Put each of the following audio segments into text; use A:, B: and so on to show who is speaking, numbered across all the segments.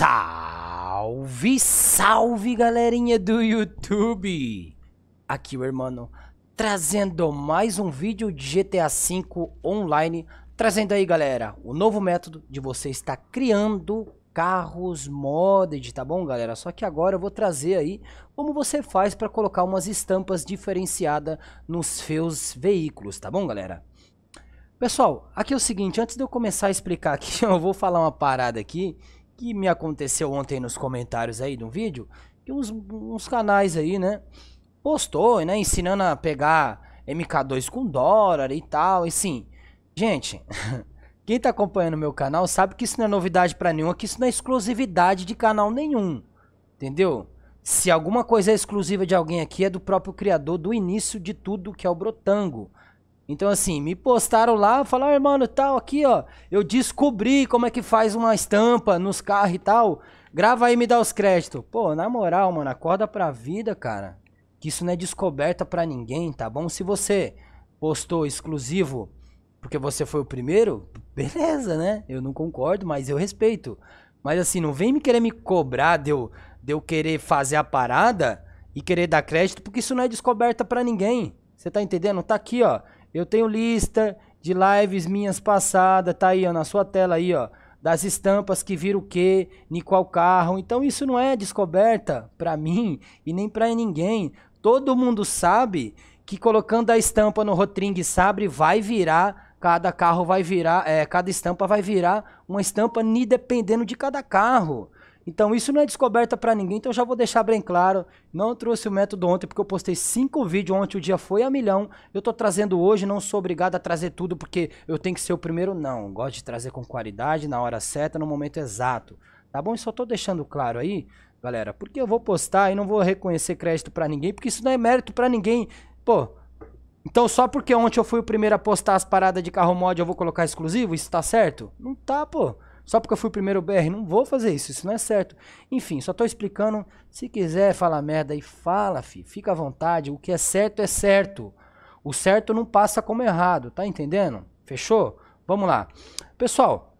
A: Salve, salve galerinha do YouTube! Aqui o irmão trazendo mais um vídeo de GTA V online. Trazendo aí galera, o novo método de você estar criando carros modded, tá bom galera? Só que agora eu vou trazer aí como você faz para colocar umas estampas diferenciadas nos seus veículos, tá bom galera? Pessoal, aqui é o seguinte, antes de eu começar a explicar aqui, eu vou falar uma parada aqui que me aconteceu ontem nos comentários aí de um vídeo, que uns, uns canais aí, né, postou, né, ensinando a pegar MK2 com dólar e tal, e sim, gente, quem tá acompanhando meu canal sabe que isso não é novidade para nenhum, que isso não é exclusividade de canal nenhum, entendeu? Se alguma coisa é exclusiva de alguém aqui, é do próprio criador do início de tudo, que é o Brotango. Então, assim, me postaram lá, falaram, ah, mano, tal, aqui, ó. Eu descobri como é que faz uma estampa nos carros e tal. Grava aí e me dá os créditos. Pô, na moral, mano, acorda pra vida, cara. Que isso não é descoberta pra ninguém, tá bom? Se você postou exclusivo porque você foi o primeiro, beleza, né? Eu não concordo, mas eu respeito. Mas assim, não vem me querer me cobrar de eu, de eu querer fazer a parada e querer dar crédito, porque isso não é descoberta pra ninguém. Você tá entendendo? Tá aqui, ó. Eu tenho lista de lives minhas passadas, tá aí ó, na sua tela aí, ó, das estampas que viram o que, em qual carro. Então isso não é descoberta para mim e nem para ninguém. Todo mundo sabe que colocando a estampa no Rotring Sabre vai virar, cada carro vai virar, é, cada estampa vai virar uma estampa dependendo de cada carro. Então isso não é descoberta para ninguém, então já vou deixar bem claro. Não trouxe o método ontem porque eu postei cinco vídeos ontem, o dia foi a milhão. Eu tô trazendo hoje, não sou obrigado a trazer tudo porque eu tenho que ser o primeiro, não. Gosto de trazer com qualidade, na hora certa, no momento exato. Tá bom? só tô deixando claro aí, galera, porque eu vou postar e não vou reconhecer crédito para ninguém, porque isso não é mérito para ninguém. Pô, então só porque ontem eu fui o primeiro a postar as paradas de carro mod eu vou colocar exclusivo? Isso tá certo? Não tá, pô só porque eu fui primeiro BR. Não vou fazer isso, isso não é certo. Enfim, só tô explicando. Se quiser falar merda e fala, fi, fica à vontade. O que é certo é certo. O certo não passa como errado, tá entendendo? Fechou? Vamos lá. Pessoal,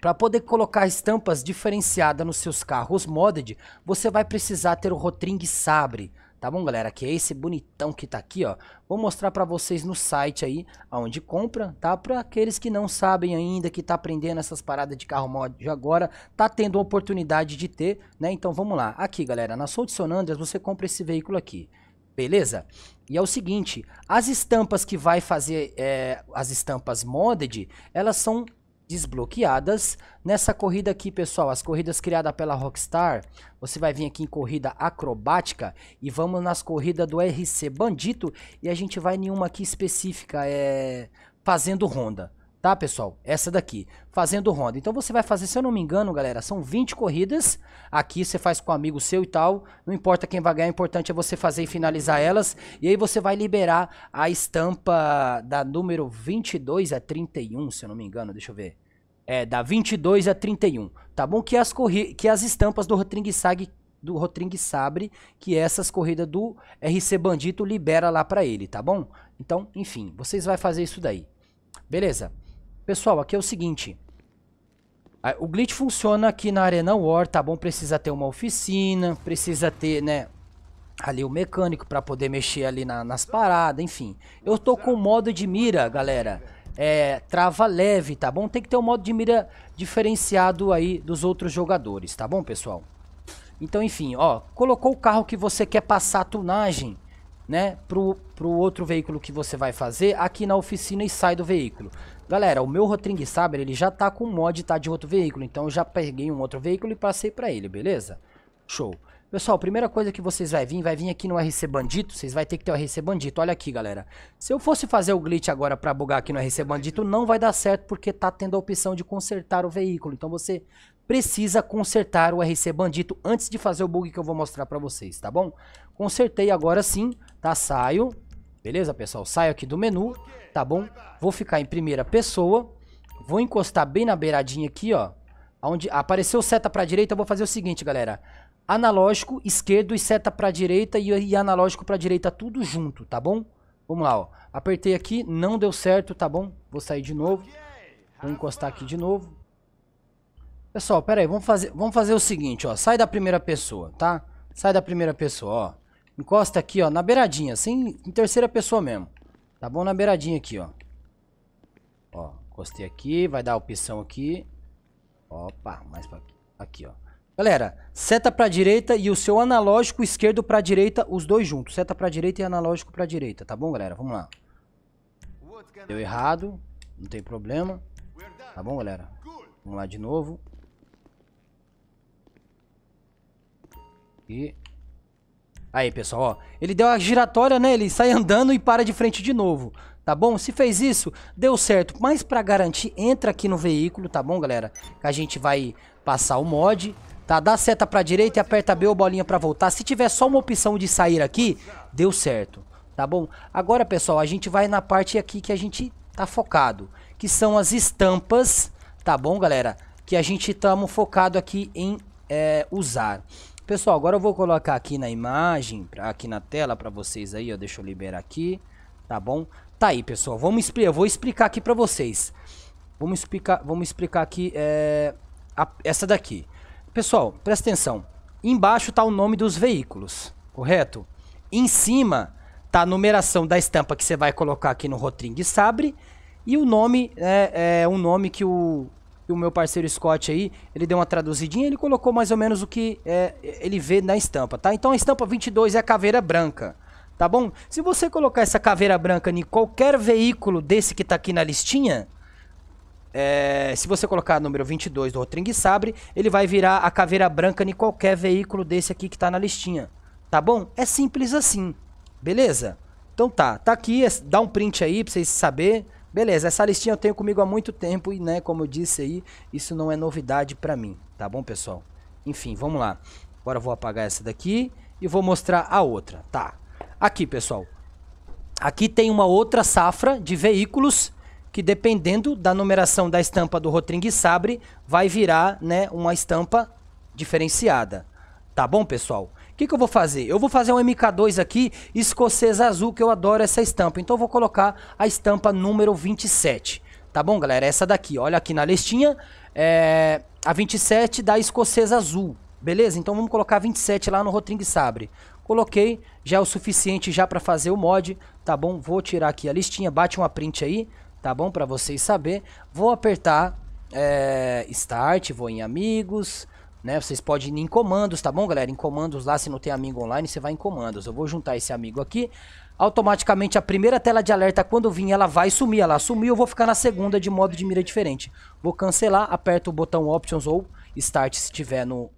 A: para poder colocar estampas diferenciadas nos seus carros modded, você vai precisar ter o Rotring Sabre. Tá bom, galera? Que é esse bonitão que tá aqui, ó. Vou mostrar pra vocês no site aí, aonde compra, tá? Pra aqueles que não sabem ainda, que tá aprendendo essas paradas de carro mod agora, tá tendo a oportunidade de ter, né? Então vamos lá. Aqui, galera, na Souto Sonandras você compra esse veículo aqui, beleza? E é o seguinte, as estampas que vai fazer, é, as estampas modded, elas são desbloqueadas. Nessa corrida aqui, pessoal, as corridas criadas pela Rockstar, você vai vir aqui em corrida acrobática e vamos nas corridas do RC Bandito e a gente vai em uma aqui específica, é fazendo ronda tá, pessoal? Essa daqui, fazendo ronda. Então você vai fazer, se eu não me engano, galera, são 20 corridas. Aqui você faz com um amigo seu e tal. Não importa quem vai ganhar, o importante é você fazer e finalizar elas. E aí você vai liberar a estampa da número 22 a 31, se eu não me engano, deixa eu ver. É, da 22 a 31, tá bom? Que as, corri que as estampas do Rotring Sag do Rotring Sabre, que essas corridas do RC Bandito libera lá para ele, tá bom? Então, enfim, vocês vai fazer isso daí. Beleza? Pessoal, aqui é o seguinte. O glitch funciona aqui na Arena War, tá bom? Precisa ter uma oficina, precisa ter, né, ali o mecânico para poder mexer ali na, nas paradas, enfim. Eu tô com o modo de mira, galera. É, trava leve, tá bom? Tem que ter um modo de mira diferenciado aí dos outros jogadores, tá bom, pessoal? Então, enfim, ó, colocou o carro que você quer passar a tunagem, né, pro, pro outro veículo que você vai fazer aqui na oficina e sai do veículo. Galera, o meu Rotring Saber, ele já tá com o mod tá, de outro veículo, então eu já peguei um outro veículo e passei pra ele, beleza? Show. Pessoal, primeira coisa que vocês vai vir, vai vir aqui no RC Bandito, vocês vai ter que ter o RC Bandito, olha aqui galera. Se eu fosse fazer o glitch agora pra bugar aqui no RC Bandito, não vai dar certo porque tá tendo a opção de consertar o veículo, então você precisa consertar o RC Bandito antes de fazer o bug que eu vou mostrar pra vocês, tá bom? Consertei agora sim, tá, saio, Beleza, pessoal? Saio aqui do menu, tá bom? Vou ficar em primeira pessoa. Vou encostar bem na beiradinha aqui, ó. Onde apareceu seta pra direita, eu vou fazer o seguinte, galera. Analógico, esquerdo e seta pra direita e, e analógico pra direita, tudo junto, tá bom? Vamos lá, ó. Apertei aqui, não deu certo, tá bom? Vou sair de novo. Vou encostar aqui de novo. Pessoal, pera aí, vamos fazer, vamos fazer o seguinte, ó. Sai da primeira pessoa, tá? Sai da primeira pessoa, ó. Encosta aqui, ó, na beiradinha, sem assim, em terceira pessoa mesmo. Tá bom na beiradinha aqui, ó. Ó, encostei aqui, vai dar a opção aqui. Opa, mais pra aqui. Aqui, ó. Galera, seta pra direita e o seu analógico esquerdo pra direita, os dois juntos. Seta pra direita e analógico pra direita, tá bom, galera? Vamos lá. Deu errado, não tem problema. Tá bom, galera? Vamos lá de novo. E Aí, pessoal, ó, ele deu a giratória, né? Ele sai andando e para de frente de novo, tá bom? Se fez isso, deu certo. Mas para garantir, entra aqui no veículo, tá bom, galera? Que a gente vai passar o mod, tá? Dá seta pra direita e aperta B ou bolinha pra voltar. Se tiver só uma opção de sair aqui, deu certo, tá bom? Agora, pessoal, a gente vai na parte aqui que a gente tá focado, que são as estampas, tá bom, galera? Que a gente tamo focado aqui em é, usar. Pessoal, agora eu vou colocar aqui na imagem, pra, aqui na tela para vocês aí, ó, deixa eu liberar aqui, tá bom? Tá aí, pessoal, vamos explicar, vou explicar aqui para vocês. Vamos explicar, vamos explicar aqui é, a, essa daqui. Pessoal, presta atenção. Embaixo tá o nome dos veículos, correto? Em cima tá a numeração da estampa que você vai colocar aqui no Rotring Sabre e o nome é, é um nome que o e o meu parceiro Scott aí, ele deu uma traduzidinha, ele colocou mais ou menos o que é, ele vê na estampa, tá? Então a estampa 22 é a caveira branca, tá bom? Se você colocar essa caveira branca em qualquer veículo desse que tá aqui na listinha, é, se você colocar o número 22 do Rotring Sabre, ele vai virar a caveira branca em qualquer veículo desse aqui que tá na listinha, tá bom? É simples assim, beleza? Então tá, tá aqui, é, dá um print aí pra vocês saberem. Beleza, essa listinha eu tenho comigo há muito tempo e, né, como eu disse aí, isso não é novidade para mim, tá bom, pessoal? Enfim, vamos lá. Agora eu vou apagar essa daqui e vou mostrar a outra, tá? Aqui, pessoal. Aqui tem uma outra safra de veículos que dependendo da numeração da estampa do Rotring Sabre, vai virar, né, uma estampa diferenciada. Tá bom, pessoal? que, que eu vou fazer? Eu vou fazer um MK2 aqui, escocesa azul, que eu adoro essa estampa. Então eu vou colocar a estampa número 27. Tá bom, galera? Essa daqui, olha aqui na listinha, é a 27 da escocesa azul. Beleza? Então vamos colocar 27 lá no Rotring Sabre. Coloquei, já é o suficiente já para fazer o mod, tá bom? Vou tirar aqui a listinha, bate uma print aí, tá bom? Para vocês saber. Vou apertar é, Start, vou em Amigos, né? Vocês podem ir em comandos, tá bom, galera? Em comandos lá, se não tem amigo online, você vai em comandos. Eu vou juntar esse amigo aqui. Automaticamente a primeira tela de alerta, quando vir, ela vai sumir. Ela sumiu, eu vou ficar na segunda de modo de mira diferente. Vou cancelar, aperto o botão Options ou Start se tiver no,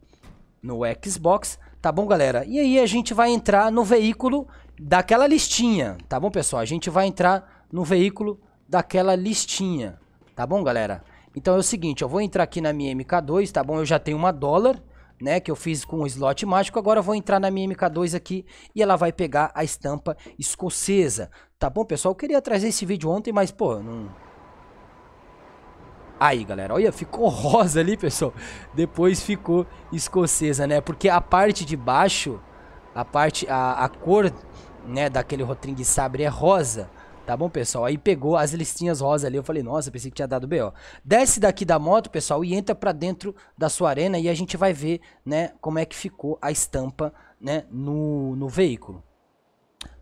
A: no Xbox. Tá bom, galera? E aí a gente vai entrar no veículo daquela listinha, tá bom, pessoal? A gente vai entrar no veículo daquela listinha, tá bom, galera? Então é o seguinte, eu vou entrar aqui na minha MK2, tá bom? Eu já tenho uma dólar, né, que eu fiz com o slot mágico, agora eu vou entrar na minha MK2 aqui e ela vai pegar a estampa escocesa, tá bom, pessoal? Eu queria trazer esse vídeo ontem, mas, pô, não... Aí, galera, olha, ficou rosa ali, pessoal, depois ficou escocesa, né, porque a parte de baixo, a parte, a, a cor, né, daquele rotring sabre é rosa, Tá bom, pessoal? Aí pegou as listinhas rosa ali, eu falei, nossa, pensei que tinha dado B.O. Desce daqui da moto, pessoal, e entra pra dentro da sua arena e a gente vai ver, né, como é que ficou a estampa, né, no, no veículo.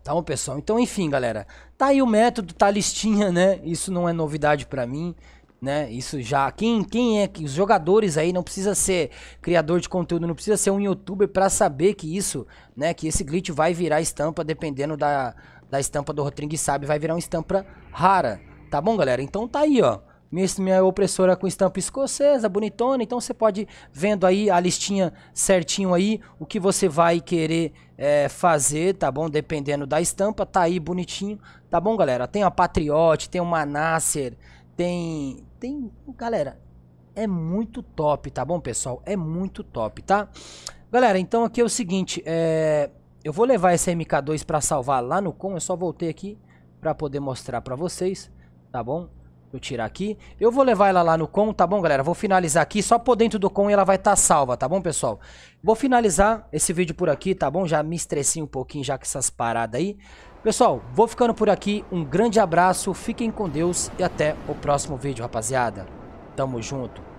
A: Tá bom, pessoal? Então, enfim, galera, tá aí o método, tá a listinha, né, isso não é novidade pra mim, né? Isso já quem quem é que os jogadores aí não precisa ser criador de conteúdo, não precisa ser um youtuber para saber que isso, né, que esse glitch vai virar estampa dependendo da da estampa do Rotring Sabe vai virar uma estampa rara. Tá bom, galera? Então tá aí, ó. Minha, minha opressora com estampa escocesa, bonitona. Então você pode vendo aí a listinha certinho aí, o que você vai querer é, fazer, tá bom? Dependendo da estampa, tá aí bonitinho. Tá bom, galera? Tem a Patriote, tem uma Nasser, tem... Tem... Galera, é muito top, tá bom, pessoal? É muito top, tá? Galera, então aqui é o seguinte, é eu vou levar essa MK2 para salvar lá no com, eu só voltei aqui para poder mostrar para vocês, tá bom? eu tirar aqui. Eu vou levar ela lá no com, tá bom, galera? Vou finalizar aqui, só por dentro do com ela vai estar tá salva, tá bom, pessoal? Vou finalizar esse vídeo por aqui, tá bom? Já me estressei um pouquinho já com essas paradas aí. Pessoal, vou ficando por aqui. Um grande abraço, fiquem com Deus e até o próximo vídeo, rapaziada. Tamo junto.